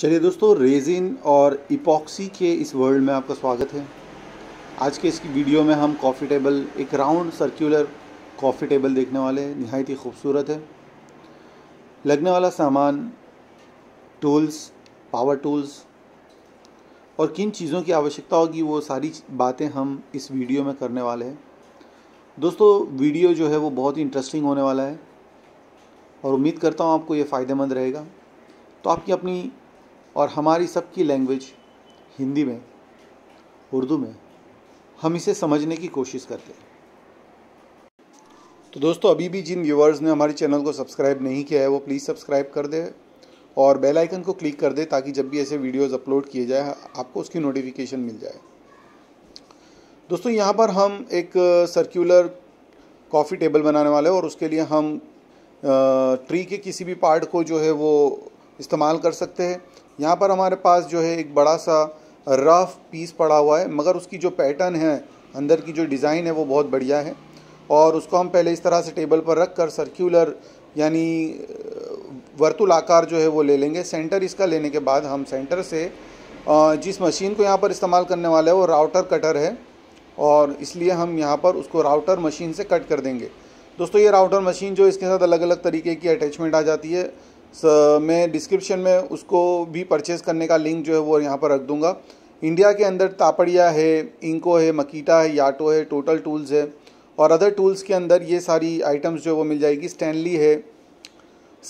चलिए दोस्तों रेजिन और इपॉक्सी के इस वर्ल्ड में आपका स्वागत है आज के इस वीडियो में हम कॉफ़ी टेबल एक राउंड सर्कुलर कॉफ़ी टेबल देखने वाले हैं नहायत ही खूबसूरत है लगने वाला सामान टूल्स पावर टूल्स और किन चीज़ों की आवश्यकता होगी वो सारी बातें हम इस वीडियो में करने वाले हैं दोस्तों वीडियो जो है वो बहुत ही इंटरेस्टिंग होने वाला है और उम्मीद करता हूँ आपको ये फ़ायदेमंद रहेगा तो आपकी अपनी और हमारी सबकी लैंग्वेज हिंदी में उर्दू में हम इसे समझने की कोशिश करते हैं तो दोस्तों अभी भी जिन व्यूअर्स ने हमारे चैनल को सब्सक्राइब नहीं किया है वो प्लीज़ सब्सक्राइब कर दे और बेल आइकन को क्लिक कर दे ताकि जब भी ऐसे वीडियोस अपलोड किए जाए आपको उसकी नोटिफिकेशन मिल जाए दोस्तों यहाँ पर हम एक सर्कुलर कॉफ़ी टेबल बनाने वाले हैं और उसके लिए हम ट्री के किसी भी पार्ट को जो है वो इस्तेमाल कर सकते हैं यहाँ पर हमारे पास जो है एक बड़ा सा रफ पीस पड़ा हुआ है मगर उसकी जो पैटर्न है अंदर की जो डिज़ाइन है वो बहुत बढ़िया है और उसको हम पहले इस तरह से टेबल पर रख कर सर्क्यूलर यानी वर्तुल आकार जो है वो ले लेंगे सेंटर इसका लेने के बाद हम सेंटर से जिस मशीन को यहाँ पर इस्तेमाल करने वाला है वो राउटर कटर है और इसलिए हम यहाँ पर उसको राउटर मशीन से कट कर देंगे दोस्तों ये राउटर मशीन जो इसके साथ अलग अलग तरीके की अटैचमेंट आ जाती है मैं डिस्क्रिप्शन में उसको भी परचेज़ करने का लिंक जो है वो यहाँ पर रख दूँगा इंडिया के अंदर तापड़िया है इंको है मकीटा है याटो है टोटल टूल्स है और अदर टूल्स के अंदर ये सारी आइटम्स जो है वो मिल जाएगी स्टैनली है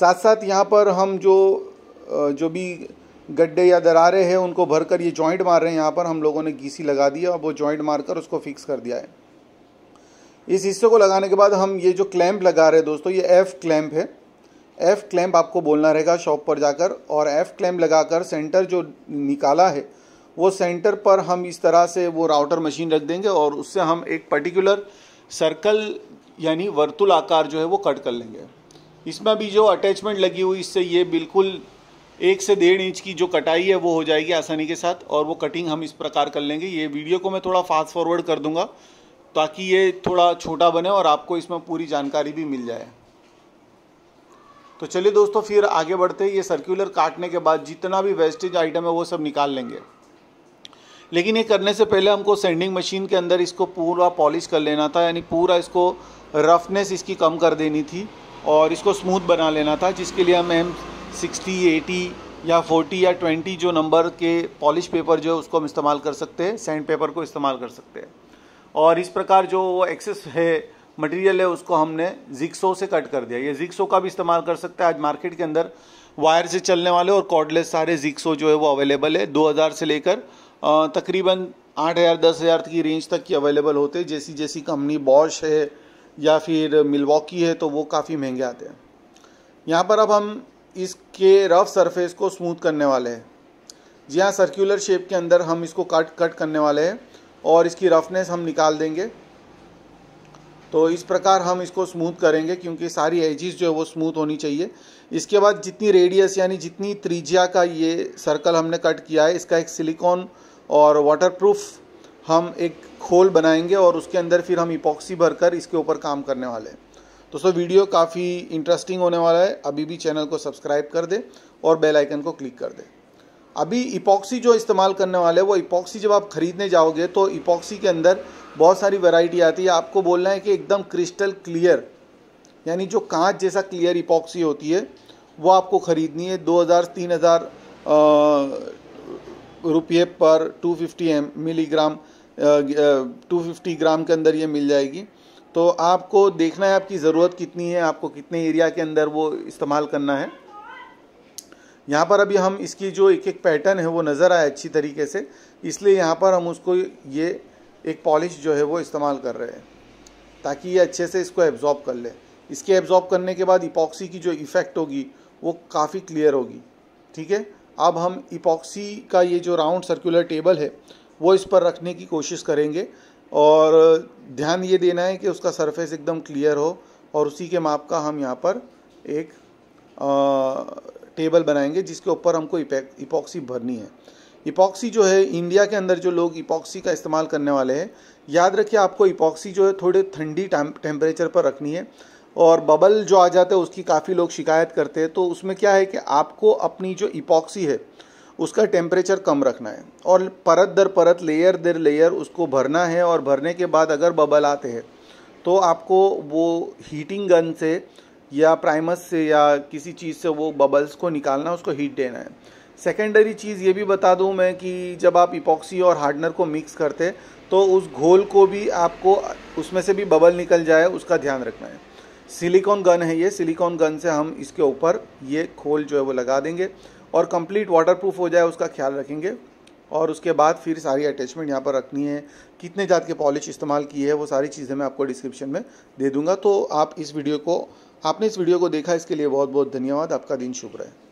साथ साथ यहाँ पर हम जो जो भी गड्ढे या दरारे हैं उनको भरकर ये जॉइंट मार रहे हैं यहाँ पर हम लोगों ने गीसी लगा दी है और वो जॉइंट मारकर उसको फिक्स कर दिया है इस हिस्से को लगाने के बाद हम ये जो क्लैंप लगा रहे हैं दोस्तों ये एफ़ क्लैंप है एफ़ क्लैम्प आपको बोलना रहेगा शॉप पर जाकर और एफ़ क्लैम्प लगाकर सेंटर जो निकाला है वो सेंटर पर हम इस तरह से वो राउटर मशीन रख देंगे और उससे हम एक पर्टिकुलर सर्कल यानी वर्तुल आकार जो है वो कट कर लेंगे इसमें भी जो अटैचमेंट लगी हुई इससे ये बिल्कुल एक से डेढ़ इंच की जो कटाई है वो हो जाएगी आसानी के साथ और वो कटिंग हम इस प्रकार कर लेंगे ये वीडियो को मैं थोड़ा फास्ट फॉरवर्ड कर दूंगा ताकि ये थोड़ा छोटा बने और आपको इसमें पूरी जानकारी भी मिल जाए तो चलिए दोस्तों फिर आगे बढ़ते ये सर्कुलर काटने के बाद जितना भी वेस्टेज आइटम है वो सब निकाल लेंगे लेकिन ये करने से पहले हमको सेंडिंग मशीन के अंदर इसको पूरा पॉलिश कर लेना था यानी पूरा इसको रफनेस इसकी कम कर देनी थी और इसको स्मूथ बना लेना था जिसके लिए हम एम सिक्सटी एटी या फोर्टी या ट्वेंटी जो नंबर के पॉलिश पेपर जो है उसको हम इस्तेमाल कर सकते हैं सैंड पेपर को इस्तेमाल कर सकते हैं और इस प्रकार जो एक्सेस है मटेरियल है उसको हमने जिक्सो से कट कर दिया ये जिक्सो का भी इस्तेमाल कर सकते हैं आज मार्केट के अंदर वायर से चलने वाले और कॉर्डलेस सारे जिक्सो जो है वो अवेलेबल है 2000 से लेकर तकरीबन 8000 10000 की रेंज तक की अवेलेबल होते हैं जैसी जैसी कंपनी बॉश है या फिर मिलवॉकी है तो वो काफ़ी महंगे आते हैं यहाँ पर अब हम इसके रफ सरफेस को स्मूथ करने वाले हैं जी हाँ सर्कुलर शेप के अंदर हम इसको कट कट करने वाले हैं और इसकी रफनेस हम निकाल देंगे तो इस प्रकार हम इसको स्मूथ करेंगे क्योंकि सारी एजिस जो है वो स्मूथ होनी चाहिए इसके बाद जितनी रेडियस यानी जितनी त्रिज्या का ये सर्कल हमने कट किया है इसका एक सिलिकॉन और वाटरप्रूफ हम एक खोल बनाएंगे और उसके अंदर फिर हम इपॉक्सी भरकर इसके ऊपर काम करने वाले हैं दोस्तों वीडियो काफ़ी इंटरेस्टिंग होने वाला है अभी भी चैनल को सब्सक्राइब कर दे और बेल आइकन को क्लिक कर दे अभी इपॉक्सी जो इस्तेमाल करने वाले वो इपॉक्सी जब आप ख़रीदने जाओगे तो इपॉक्सी के अंदर बहुत सारी वैरायटी आती है आपको बोलना है कि एकदम क्रिस्टल क्लियर यानी जो कांच जैसा क्लियर इपॉक्सी होती है वो आपको ख़रीदनी है दो हज़ार तीन हज़ार रुपये पर two fifty M milligram two fifty gram के अंदर ये मिल जाएगी तो आपको देखना है आपकी ज़रूरत कितनी है आपको कितने एरिया के अंदर वो इस्तेमाल करना है यहाँ पर अभी हम इसकी जो एक एक पैटर्न है वो नज़र आए अच्छी तरीके से इसलिए यहाँ पर हम उसको ये एक पॉलिश जो है वो इस्तेमाल कर रहे हैं ताकि ये अच्छे से इसको एब्जॉर्ब कर ले इसके एब्जॉर्ब करने के बाद इपॉक्सी की जो इफ़ेक्ट होगी वो काफ़ी क्लियर होगी ठीक है अब हम इपॉक्सी का ये जो राउंड सर्कुलर टेबल है वो इस पर रखने की कोशिश करेंगे और ध्यान ये देना है कि उसका सरफेस एकदम क्लियर हो और उसी के माप का हम यहाँ पर एक टेबल बनाएंगे जिसके ऊपर हमको इपॉक्सी भरनी है इपॉक्सी जो है इंडिया के अंदर जो लोग इपॉक्सी का इस्तेमाल करने वाले हैं याद रखिए आपको इपॉक्सी जो है थोड़े ठंडी टेम्परेचर पर रखनी है और बबल जो आ जाता है उसकी काफ़ी लोग शिकायत करते हैं तो उसमें क्या है कि आपको अपनी जो इपॉक्सी है उसका टेम्परेचर कम रखना है और परत दर परत लेयर दर लेयर उसको भरना है और भरने के बाद अगर बबल आते हैं तो आपको वो हीटिंग गन से या प्राइमस से या किसी चीज़ से वो बबल्स को निकालना उसको हीट देना है सेकेंडरी चीज़ ये भी बता दूँ मैं कि जब आप इपॉक्सी और हार्डनर को मिक्स करते तो उस घोल को भी आपको उसमें से भी बबल निकल जाए उसका ध्यान रखना है सिलिकॉन गन है ये सिलिकॉन गन से हम इसके ऊपर ये खोल जो है वो लगा देंगे और कंप्लीट वाटरप्रूफ हो जाए उसका ख्याल रखेंगे और उसके बाद फिर सारी अटैचमेंट यहाँ पर रखनी है कितने जात के पॉलिश इस्तेमाल की है वो सारी चीज़ें मैं आपको डिस्क्रिप्शन में दे दूँगा तो आप इस वीडियो को आपने इस वीडियो को देखा इसके लिए बहुत बहुत धन्यवाद आपका दिन शुभ रहे